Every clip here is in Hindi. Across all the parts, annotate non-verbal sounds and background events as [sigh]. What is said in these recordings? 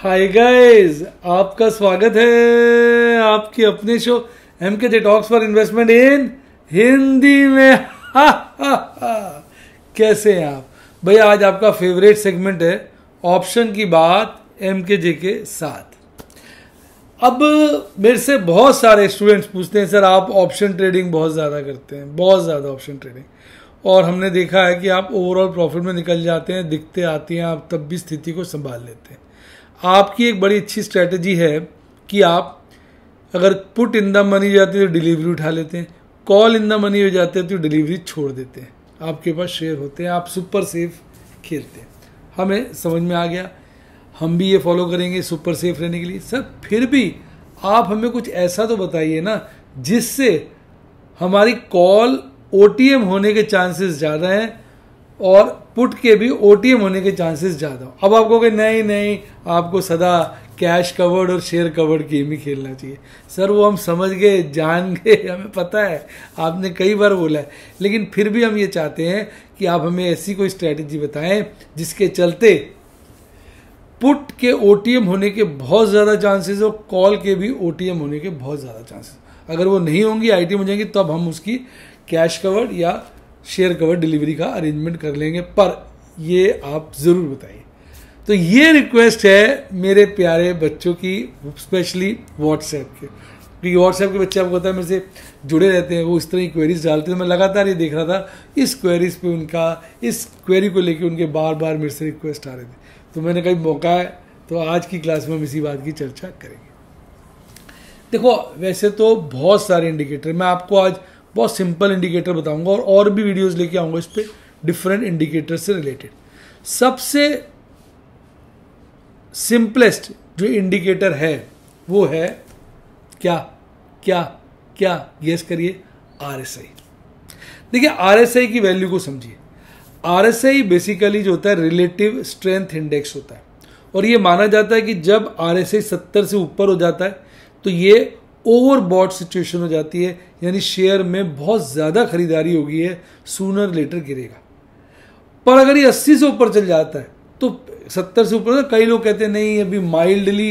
हाय गाइस आपका स्वागत है आपके अपने show M K talks for investment in Hindi में [laughs] कैसे हैं आप भैया आज आपका फेवरेट सेगमेंट है ऑप्शन की बात एम के जे के साथ अब मेरे से बहुत सारे स्टूडेंट्स पूछते हैं सर आप ऑप्शन ट्रेडिंग बहुत ज़्यादा करते हैं बहुत ज़्यादा ऑप्शन ट्रेडिंग और हमने देखा है कि आप ओवरऑल प्रॉफिट में निकल जाते हैं दिखते आते हैं आप तब भी स्थिति को संभाल लेते हैं आपकी एक बड़ी अच्छी स्ट्रैटेजी है कि आप अगर पुट इन द मनी जाते हैं तो डिलीवरी उठा लेते हैं कॉल इन द मनी हो जाते हैं तो डिलीवरी छोड़ देते हैं आपके पास शेयर होते हैं आप सुपर सेफ खेलते हैं हमें समझ में आ गया हम भी ये फॉलो करेंगे सुपर सेफ रहने के लिए सर फिर भी आप हमें कुछ ऐसा तो बताइए ना जिससे हमारी कॉल ओ होने के चांसेस ज़्यादा हैं और पुट के भी ओ होने के चांसेस ज़्यादा अब आप कहोगे नहीं नहीं आपको सदा कैश कवर्ड और शेयर कवर्ड गेम ही खेलना चाहिए सर वो हम समझ गए जान गए हमें पता है आपने कई बार बोला है लेकिन फिर भी हम ये चाहते हैं कि आप हमें ऐसी कोई स्ट्रैटेजी बताएं जिसके चलते पुट के ओ होने के बहुत ज़्यादा चांसेस और कॉल के भी ओ होने के बहुत ज़्यादा चांसेस अगर वो नहीं होंगी आई टी हो जाएंगी तब हम उसकी कैश कवर्ड या शेयर कवर्ड डिलीवरी का अरेंजमेंट कर लेंगे पर ये आप ज़रूर बताइए तो ये रिक्वेस्ट है मेरे प्यारे बच्चों की स्पेशली व्हाट्सएप के क्योंकि व्हाट्सएप के बच्चे आपको पता है मेरे से जुड़े रहते हैं वो इस तरह की क्वेरीज डालते हैं मैं लगातार ये देख रहा था इस क्वेरीज पे उनका इस क्वेरी को लेके उनके बार बार मेरे से रिक्वेस्ट आ रहे थे तो मैंने कभी मौका है तो आज की क्लास में हम इसी बात की चर्चा करेंगे देखो वैसे तो बहुत सारे इंडिकेटर मैं आपको आज बहुत सिंपल इंडिकेटर बताऊंगा और और भी वीडियोस लेके आऊंगा इस पर डिफरेंट इंडिकेटर से रिलेटेड सबसे सिंपलेस्ट जो इंडिकेटर है वो है क्या क्या क्या गेस करिए आर एस आई देखिए आर एस आई की वैल्यू को समझिए आर एस आई बेसिकली जो होता है रिलेटिव स्ट्रेंथ इंडेक्स होता है और ये माना जाता है कि जब आर एस आई सत्तर से ऊपर हो जाता है तो ये ओवरबॉट सिचुएशन हो जाती है यानी शेयर में बहुत ज़्यादा खरीदारी हो गई है सूनर लेटर गिरेगा पर अगर ये अस्सी से ऊपर चल जाता है तो सत्तर से ऊपर कई लोग कहते हैं नहीं अभी माइल्डली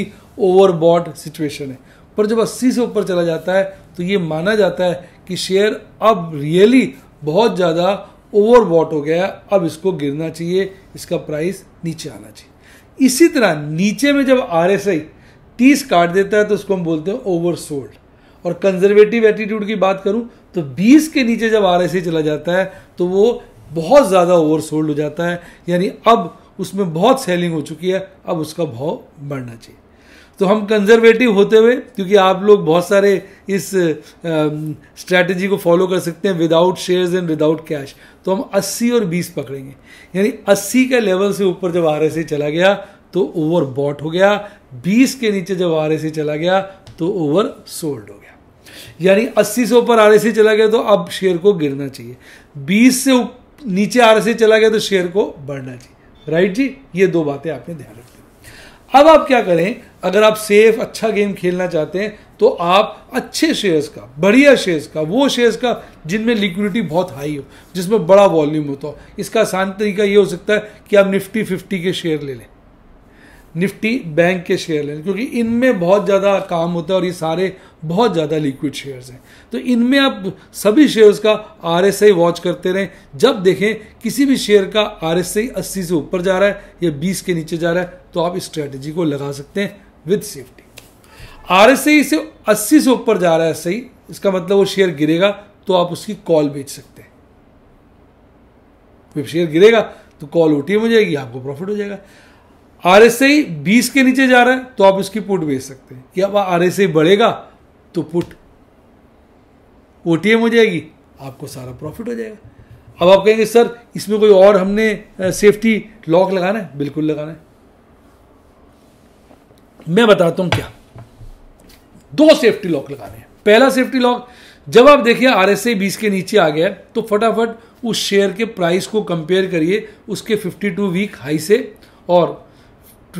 ओवरबॉट सिचुएशन है पर जब अस्सी से ऊपर चला जाता है तो ये माना जाता है कि शेयर अब रियली बहुत ज़्यादा ओवरबॉट हो गया अब इसको गिरना चाहिए इसका प्राइस नीचे आना चाहिए इसी तरह नीचे में जब आर एस आई तीस काट देता है तो उसको हम बोलते हैं ओवर और कंजर्वेटिव एटीट्यूड की बात करूं तो बीस के नीचे जब आर चला जाता है तो वो बहुत ज़्यादा ओवर हो जाता है यानी अब उसमें बहुत सेलिंग हो चुकी है अब उसका भाव बढ़ना चाहिए तो हम कंजर्वेटिव होते हुए क्योंकि आप लोग बहुत सारे इस स्ट्रैटेजी को फॉलो कर सकते हैं without shares and without cash तो हम 80 और 20 पकड़ेंगे यानी 80 के लेवल से ऊपर जब आर चला गया तो ओवर बॉट हो गया 20 के नीचे जब आर चला गया तो ओवर सोल्ड हो गया यानी 80 से ऊपर आर चला गया तो अब शेयर को गिरना चाहिए 20 से नीचे आर चला गया तो शेयर को बढ़ना चाहिए राइट जी ये दो बातें आपने ध्यान रखनी अब आप क्या करें अगर आप सेफ अच्छा गेम खेलना चाहते हैं तो आप अच्छे शेयर्स का बढ़िया शेयर्स का वो शेयर्स का जिनमें लिक्विडिटी बहुत हाई हो जिसमें बड़ा वॉल्यूम होता हो इसका आसान तरीका ये हो सकता है कि आप निफ्टी फिफ्टी के शेयर ले लें निफ्टी बैंक के शेयर लेने क्योंकि इनमें बहुत ज़्यादा काम होता है और ये सारे बहुत ज़्यादा लिक्विड शेयर्स हैं तो इनमें आप सभी शेयर्स का आर एस आई वॉच करते रहें जब देखें किसी भी शेयर का आर एस आई अस्सी से ऊपर जा रहा है या बीस के नीचे जा रहा है तो आप स्ट्रैटेजी को लगा सकते हैं with safety R S I इसे अस्सी से ऊपर जा रहा है सही इसका मतलब वो शेयर गिरेगा तो आप उसकी कॉल बेच सकते हैं फिर शेयर गिरेगा तो कॉल ओटीएम हो जाएगी आपको प्रॉफिट हो जाएगा आर एस आई बीस के नीचे जा रहा है तो आप उसकी पुट बेच सकते हैं अब आर एस आई बढ़ेगा तो पुट ओ टी एम हो जाएगी आपको सारा प्रॉफिट हो जाएगा अब आप कहेंगे सर इसमें कोई और हमने सेफ्टी लॉक लगाना है बिल्कुल लगाना है मैं बताता हूं क्या दो सेफ्टी लॉक लगाने हैं पहला सेफ्टी लॉक जब आप देखिए आर एस आई बीस के नीचे आ गया तो फटाफट उस शेयर के प्राइस को कंपेयर करिए उसके 52 वीक हाई से और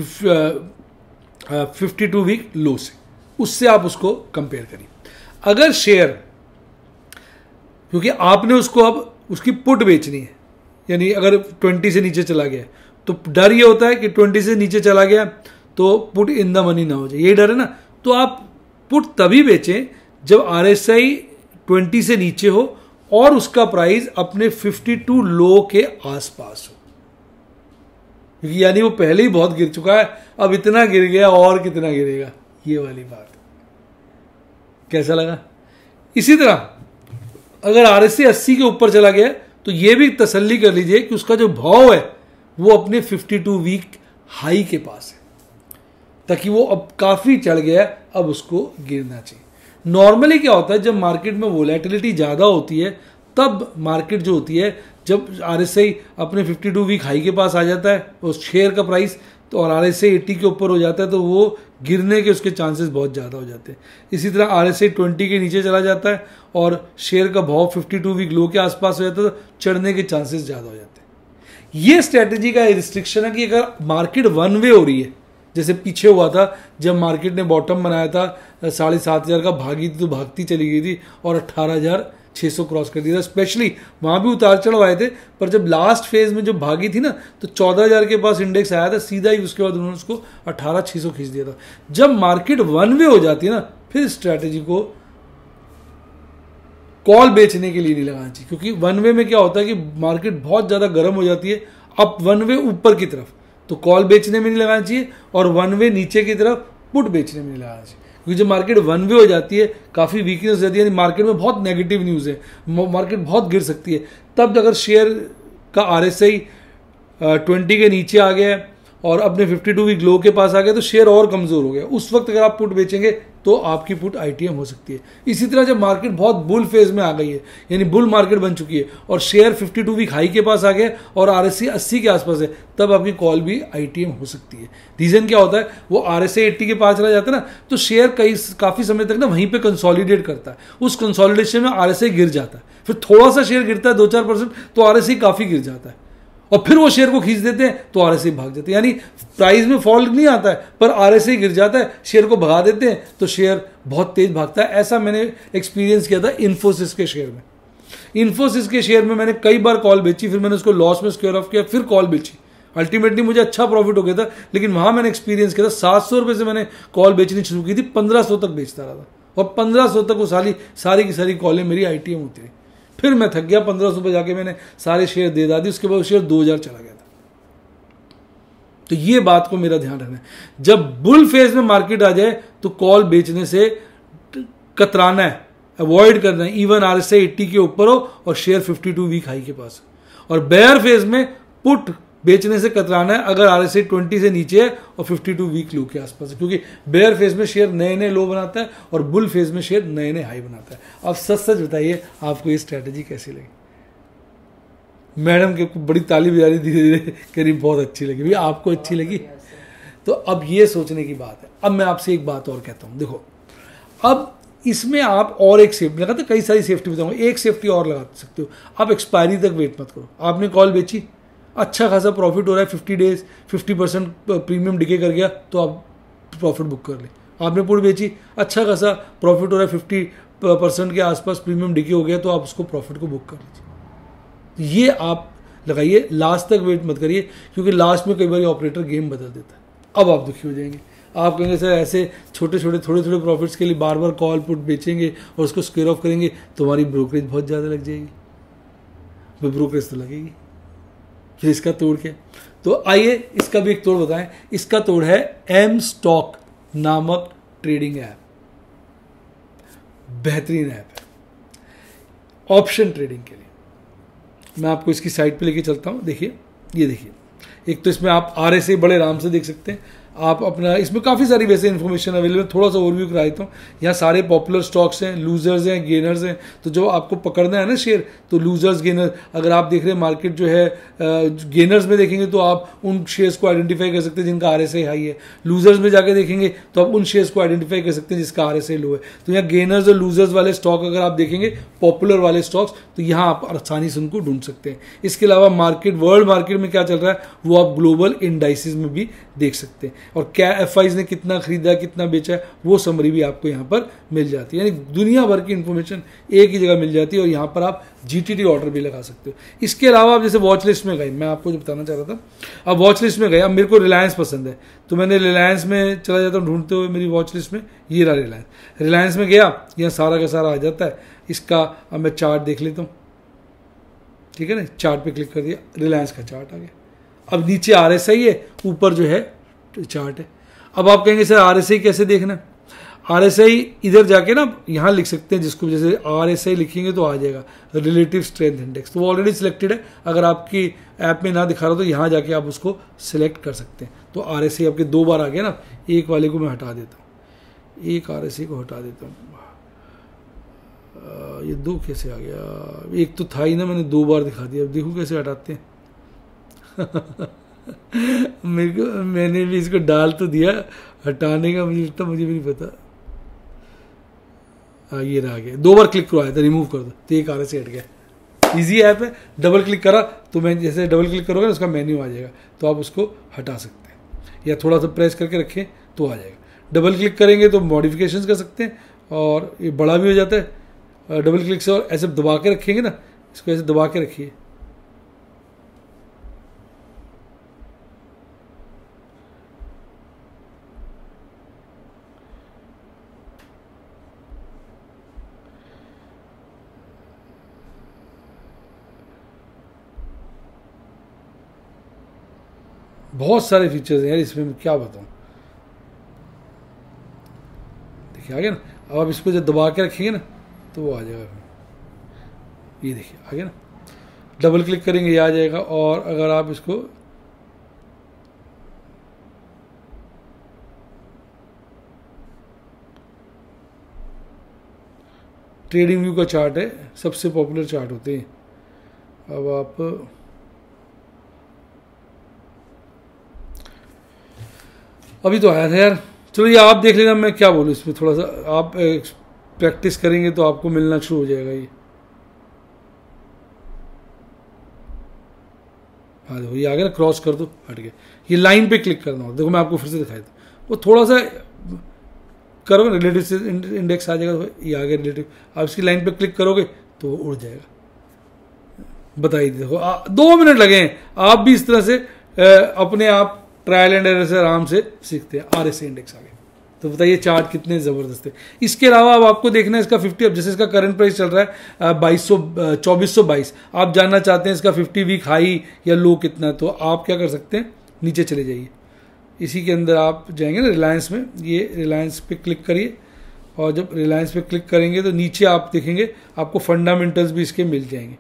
फिफ्टी टू वीक लो से उससे आप उसको कंपेयर करिए अगर शेयर क्योंकि आपने उसको अब उसकी पुट बेचनी है यानी अगर ट्वेंटी से नीचे चला गया तो डर ये होता है कि ट्वेंटी से नीचे चला गया तो पुट इन द मनी ना हो जाए यही डर है ना तो आप पुट तभी बेचें जब आर एस आई ट्वेंटी से नीचे हो और उसका प्राइस अपने फिफ्टी टू लो के आसपास हो क्योंकि यानी वो पहले ही बहुत गिर चुका है अब इतना गिर गया और कितना गिरेगा ये वाली बात कैसा लगा इसी तरह अगर आर एस अस्सी के ऊपर चला गया तो ये भी तसल्ली कर लीजिए कि उसका जो भाव है वो अपने 52 वीक हाई के पास है ताकि वो अब काफ़ी चढ़ गया अब उसको गिरना चाहिए नॉर्मली क्या होता है जब मार्केट में वोलेटिलिटी ज़्यादा होती है तब मार्केट जो होती है जब आर एस आई अपने फिफ्टी टू वीक हाई के पास आ जाता है उस शेयर का प्राइस तो और आर एस आई एट्टी के ऊपर हो जाता है तो वो गिरने के उसके चांसेस बहुत ज़्यादा हो जाते हैं इसी तरह आर एस आई ट्वेंटी के नीचे चला जाता है और शेयर का भाव फिफ्टी टू वीक लो के आसपास हो जाता है तो चढ़ने के चांसेस ज़्यादा हो जाते हैं ये स्ट्रैटेजी का रिस्ट्रिक्शन है कि अगर मार्केट वन वे हो रही है जैसे पीछे हुआ था जब मार्केट ने बॉटम बनाया था साढ़े सात हज़ार का भागी तो भागती चली गई थी और अट्ठारह हज़ार 600 क्रॉस कर दिया था स्पेशली वहाँ भी उतार चढ़ाव आए थे पर जब लास्ट फेज में जब भागी थी ना तो 14000 के पास इंडेक्स आया था सीधा ही उसके बाद उन्होंने उसको अठारह सौ खींच दिया था जब मार्केट वन वे हो जाती है ना फिर स्ट्रैटेजी को कॉल बेचने के लिए नहीं लगाना चाहिए क्योंकि वन वे में क्या होता है कि मार्केट बहुत ज़्यादा गर्म हो जाती है अब वन वे ऊपर की तरफ तो कॉल बेचने में नहीं लगाना चाहिए और वन वे नीचे की तरफ पुट बेचने में नहीं लगाना चाहिए क्योंकि जब मार्केट वन वे हो जाती है काफ़ी वीकनेस हो जाती है मार्केट में बहुत नेगेटिव न्यूज़ है मार्केट बहुत गिर सकती है तब अगर शेयर का आर एस आई ट्वेंटी के नीचे आ गया और अपने फिफ्टी टू वीक ग्लो के पास आ गया तो शेयर और कमज़ोर हो गया उस वक्त अगर आप पुट बेचेंगे तो आपकी पुट आई हो सकती है इसी तरह जब मार्केट बहुत बुल फेज में आ गई है यानी बुल मार्केट बन चुकी है और शेयर 52 वीक हाई के पास आ गया और आर एस 80 के आसपास है तब आपकी कॉल भी आई हो सकती है रीजन क्या होता है वो आर एस के पास चला जाता है ना तो शेयर कई काफ़ी समय तक ना वहीं पर कंसॉलिडेट करता है उस कंसॉलिडेशन में आर गिर जाता है फिर थोड़ा सा शेयर गिरता है दो चार परसेंट तो आर काफ़ी गिर जाता है और फिर वो शेयर को खींच देते हैं तो आर भाग जाते हैं यानी प्राइस में फॉल नहीं आता है पर आर गिर जाता है शेयर को भगा देते हैं तो शेयर बहुत तेज भागता है ऐसा मैंने एक्सपीरियंस किया था इन्फोसिस के शेयर में इन्फोसिस के शेयर में मैंने कई बार कॉल बेची फिर मैंने उसको लॉस में स्क्योर ऑफ किया फिर कॉल बेची अल्टीमेटली मुझे अच्छा प्रॉफिट हो गया था लेकिन वहां मैंने एक्सपीरियंस किया था सात सौ रुपये से मैंने कॉल बेचनी शुरू की थी पंद्रह सौ तक बेचता रहा था और पंद्रह सौ तक वो सारी सारी की सारी कॉलें मेरी आई होती रही फिर मैं थक गया पंद्रह सौ पे जाके मैंने सारे शेयर दे दा दी उसके बाद शेयर दो हजार चला गया था तो ये बात को मेरा ध्यान रखना है जब बुल फेज में मार्केट आ जाए तो कॉल बेचने से कतराना है अवॉइड करना है इवन आर एस एट्टी के ऊपर हो और share fifty two week high के पास और बेयर फेज में पुट बेचने से कतराना है अगर आर एस ट्वेंटी से नीचे है और फिफ्टी टू वीक लो के आसपास है क्योंकि बेयर फेज में शेयर नए नए लो बनाता है और बुल फेज में शेयर नए नए हाई बनाता है आप सच सच बताइए आपको ये स्ट्रैटेजी कैसी लगी मैडम के बड़ी ताली बजारी धीरे धीरे करीब बहुत अच्छी लगी भैया आपको अच्छी लगी तो अब ये सोचने की बात है अब मैं आपसे एक बात और कहता हूँ देखो अब इसमें आप और एक सेफ्टी लगाते कई सारी सेफ्टी बताऊंगा एक सेफ्टी और लगा सकते हो आप एक्सपायरी तक वेट मत करो आपने कॉल बेची अच्छा खासा प्रॉफिट हो रहा है fifty days fifty percent premium decay कर गया तो आप प्रॉफिट बुक कर लें आपने पुट बेची अच्छा खासा प्रॉफिट हो रहा है फिफ्टी परसेंट के आसपास प्रीमियम डिके हो गया तो आप उसको प्रॉफिट को बुक कर लीजिए ये आप लगाइए लास्ट तक वेट मत करिए क्योंकि लास्ट में कई बार ऑपरेटर गेम बदल देता है अब आप दुखी हो जाएंगे आप कहेंगे सर ऐसे छोटे छोटे थोड़े थोड़े प्रॉफिट्स के लिए बार बार कॉल पुट बेचेंगे और उसको स्क्वेयर ऑफ करेंगे तुम्हारी ब्रोकरेज बहुत ज़्यादा लग जाएगी ब्रोकरेज तो लगेगी फिर इसका तोड़ क्या तो आइए इसका भी एक तोड़ बताएं इसका तोड़ है एम स्टॉक नामक ट्रेडिंग ऐप बेहतरीन ऐप है ऑप्शन ट्रेडिंग के लिए मैं आपको इसकी साइट पे लेके चलता हूं देखिए ये देखिए एक तो इसमें आप आर एस बड़े आराम से देख सकते हैं आप अपना इसमें काफ़ी सारी वैसे इन्फॉर्मेशन अवेलेबल थोड़ा सा ओवरव्यू करा देता तो। हूँ यहाँ सारे पॉपुलर स्टॉक्स हैं लूजर्स हैं गेनर्स हैं तो जो आपको पकड़ना है ना शेयर तो लूजर्स गेनर अगर आप देख रहे हैं मार्केट जो है गेनर्स में देखेंगे तो आप उन शेयर्स को आइडेंटिफाई कर सकते हैं जिनका आर हाई है लूजर्स में जाकर देखेंगे तो आप उन शेयर्स को आइडेंटिफाई कर सकते हैं जिसका आर लो है तो यहाँ गेनर्स और लूजर्स वाले स्टॉक अगर आप देखेंगे पॉपुलर वाले स्टॉक्स तो यहाँ आप आसानी से उनको ढूंढ सकते हैं इसके अलावा मार्केट वर्ल्ड मार्केट में क्या चल रहा है वो आप ग्लोबल इंडाइसिस में भी देख सकते हैं और क्या एफ ने कितना खरीदा कितना बेचा है वो समरी भी आपको यहाँ पर मिल जाती है यानी दुनिया भर की इन्फॉर्मेशन एक ही जगह मिल जाती है और यहाँ पर आप जी ऑर्डर भी लगा सकते हो इसके अलावा आप जैसे वॉच लिस्ट में गए मैं आपको जो बताना चाह रहा था अब वॉच लिस्ट में गए अब मेरे को रिलायंस पसंद है तो मैंने रिलायंस में चला जाता हूँ ढूंढते हुए मेरी वॉच लिस्ट में ये रहा रिलायंस रिलायंस में गया यहाँ सारा का सारा आ जाता है इसका अब मैं चार्ट देख लेता हूँ ठीक है ना चार्ट पे क्लिक कर दिया रिलायंस का चार्ट आ गया अब नीचे आर एस आई है ऊपर जो है चार्ट है अब आप कहेंगे सर आर कैसे देखना आर इधर जाके ना यहाँ लिख सकते हैं जिसको जैसे आर लिखेंगे तो आ जाएगा रिलेटिव स्ट्रेंथ इंडेक्स तो वो ऑलरेडी सिलेक्टेड है अगर आपकी ऐप में ना दिखा रहा तो यहाँ जाके आप उसको सिलेक्ट कर सकते हैं तो आर आपके दो बार आ गया ना एक वाले को मैं हटा देता हूँ एक आर को हटा देता हूँ ये दो कैसे आ गया एक तो था ही ना मैंने दो बार दिखा दिया अब देखूँ कैसे हटाते हैं [laughs] मेरे को मैंने भी इसको डाल तो दिया हटाने का मुझे इतना मुझे भी नहीं पता आ, हाँ, ये रहा गया दो बार क्लिक करवाया था रिमूव कर दो तो एक कार से हट गया इजी ऐप है डबल क्लिक करा तो मैं जैसे डबल क्लिक करोगे उसका मेन्यू आ जाएगा तो आप उसको हटा सकते हैं या थोड़ा सा प्रेस करके रखें तो आ जाएगा डबल क्लिक करेंगे तो मॉडिफिकेशन कर सकते हैं और ये बड़ा भी हो जाता है डबल क्लिक से और ऐसे दबा के रखेंगे ना इसको ऐसे दबा के रखिए बहुत सारे फीचर्स हैं यार इसमें मैं क्या बताऊं देखिए आ गया ना अब आप इसको जब दबा के रखेंगे ना तो वो आ जाएगा ये देखिए आ गया ना डबल क्लिक करेंगे ये आ जाएगा और अगर आप इसको ट्रेडिंग व्यू का चार्ट है सबसे पॉपुलर चार्ट होते हैं अब आप अभी तो आया था यार चलो ये आप देख लेना मैं क्या बोलूँ इसमें थोड़ा सा आप प्रैक्टिस करेंगे तो आपको मिलना शुरू हो जाएगा ये हाँ देखो ये आ गया ना क्रॉस कर दो हट गया ये लाइन पे क्लिक करना होगा देखो मैं आपको फिर से दिखाई दूँ वो थोड़ा सा करो रिलेटिव से इंडेक्स आ जाएगा तो ये आ गया रिलेटिव आप इसकी लाइन पे क्लिक करोगे तो वो उड़ जाएगा बताइए देखो आ, दो मिनट लगे हैं आप भी इस तरह से आ, अपने आप ट्रायल एंड एरर से आराम से सीखते हैं आर एस इंडेक्स आगे तो बताइए चार्ट कितने ज़बरदस्त है इसके अलावा अब आपको देखना है इसका फिफ्टी अब जैसे इसका करंट प्राइस चल रहा है बाईस सौ चौबीस सौ बाईस आप जानना चाहते हैं इसका फिफ्टी वीक हाई या लो कितना तो आप क्या कर सकते हैं नीचे चले जाइए इसी के अंदर आप जाएंगे ना रिलायंस में ये रिलायंस पे क्लिक करिए और जब रिलायंस पे क्लिक करेंगे तो नीचे आप देखेंगे आपको फंडामेंटल्स भी इसके मिल जाएंगे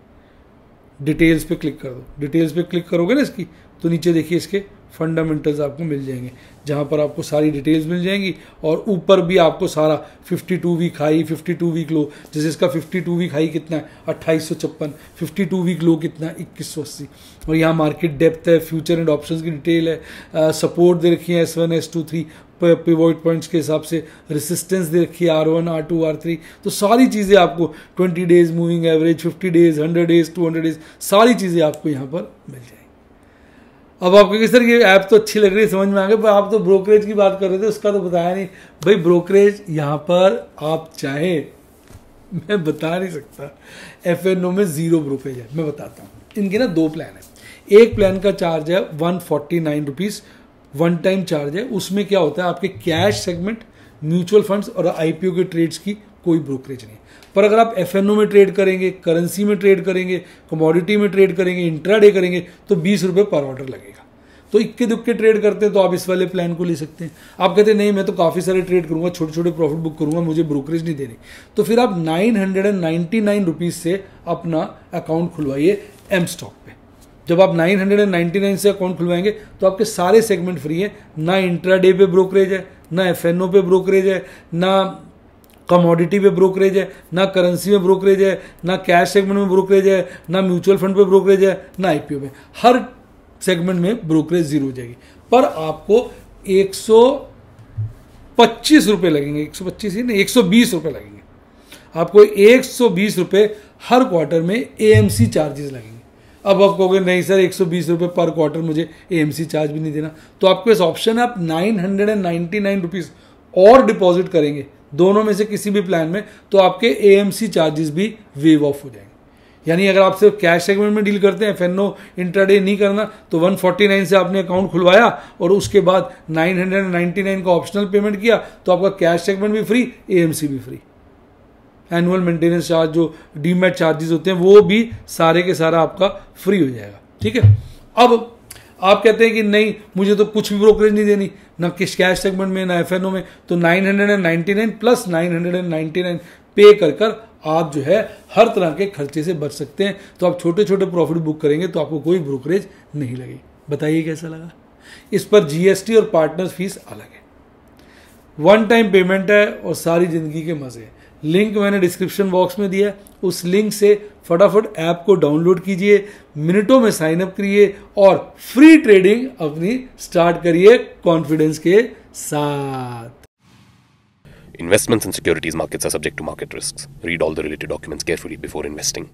डिटेल्स पे क्लिक कर दो डिटेल्स पे क्लिक करोगे ना इसकी तो नीचे देखिए इसके फंडामेंटल्स आपको मिल जाएंगे जहाँ पर आपको सारी डिटेल्स मिल जाएंगी और ऊपर भी आपको सारा 52 वीक हाई 52 वीक लो जैसे इसका 52 वीक हाई कितना है अट्ठाईस सौ छप्पन फिफ्टी वीक लो कितना है इक्कीस सौ अस्सी और यहाँ मार्केट डेप्थ है फ्यूचर एंड ऑप्शंस की डिटेल है सपोर्ट दे रखी है S one S two three pivot points के हिसाब से रेसिस्टेंस दे रखी है R one R two R three तो सारी चीज़ें आपको twenty days moving average fifty days hundred days two days सारी चीज़ें आपको यहाँ पर मिल जाएंगी अब आपको कि सर ये ऐप तो अच्छी लग रही है समझ में आ गए पर आप तो ब्रोकरेज की बात कर रहे थे उसका तो बताया नहीं भाई ब्रोकरेज यहाँ पर आप चाहे मैं बता नहीं सकता एफ एन ओ में ज़ीरो ब्रोकरेज है मैं बताता हूँ इनके ना दो प्लान है एक प्लान का चार्ज है one forty nine rupees one time charge है उसमें क्या होता है आपके कैश सेगमेंट म्यूचुअल फंड्स और आईपीओ के ट्रेड्स की कोई ब्रोकरेज नहीं पर अगर आप एफ में ट्रेड करेंगे करेंसी में ट्रेड करेंगे कमोडिटी में ट्रेड करेंगे इंट्राडे करेंगे तो बीस रुपये पर ऑर्डर लगेगा तो इक्के दुक्के ट्रेड करते हैं तो आप इस वाले प्लान को ले सकते हैं आप कहते हैं नहीं मैं तो काफ़ी सारे ट्रेड करूंगा छोटे छोटे प्रॉफिट बुक करूंगा मुझे ब्रोकरेज नहीं देनी तो फिर आप nine hundred and ninety nine rupees से अपना अकाउंट खुलवाइए एम स्टॉक पे जब आप 999 से अकाउंट खुलवाएंगे तो आपके सारे सेगमेंट फ्री हैं ना इंट्राडे पे ब्रोकरेज है ना एफ पे ब्रोकरेज है ना कमोडिटी पे ब्रोकरेज है ना करेंसी में ब्रोकरेज है ना कैश सेगमेंट में ब्रोकरेज है ना म्यूचुअल फंड पे ब्रोकरेज है ना आईपीओ में हर सेगमेंट में ब्रोकरेज जीरो हो जाएगी पर आपको एक पच्चीस रुपये लगेंगे एक सौ पच्चीस ही नहीं एक सौ बीस रुपये लगेंगे आपको एक सौ बीस रुपये हर क्वार्टर में ए एम सी चार्जेस लगेंगे अब आप कहोगे नहीं सर एक सौ बीस रुपये पर क्वार्टर मुझे ए एम सी चार्ज भी नहीं देना तो आपके पास ऑप्शन है आप nine hundred and ninety nine rupees और डिपॉजिट करेंगे दोनों में से किसी भी प्लान में तो आपके ए चार्जेस भी वेव ऑफ हो जाएंगे यानी अगर आप सिर्फ कैश सेगमेंट में डील करते हैं फेनो इंट्राडे नहीं करना तो 149 से आपने अकाउंट खुलवाया और उसके बाद 999 का ऑप्शनल पेमेंट किया तो आपका कैश सेगमेंट भी फ्री एएमसी भी फ्री एनुअल मेंटेनेंस चार्ज जो डीमेट चार्जेस होते हैं वो भी सारे के सारा आपका फ्री हो जाएगा ठीक है अब आप कहते हैं कि नहीं मुझे तो कुछ भी ब्रोकरेज नहीं देनी ना किस कैश सेगमेंट में ना एफ में तो 999 प्लस 999 पे कर कर आप जो है हर तरह के खर्चे से बच सकते हैं तो आप छोटे छोटे प्रॉफिट बुक करेंगे तो आपको कोई ब्रोकरेज नहीं लगेगी बताइए कैसा लगा इस पर जीएसटी और पार्टनर फीस अलग है वन टाइम पेमेंट है और सारी जिंदगी के मज़े हैं लिंक मैंने डिस्क्रिप्शन बॉक्स में दिया उस लिंक से फटाफट ऐप को डाउनलोड कीजिए मिनटों में साइन अप करिए और फ्री ट्रेडिंग अपनी स्टार्ट करिए कॉन्फिडेंस के साथ investments and securities markets are subject to market risk read all the related documents carefully before investing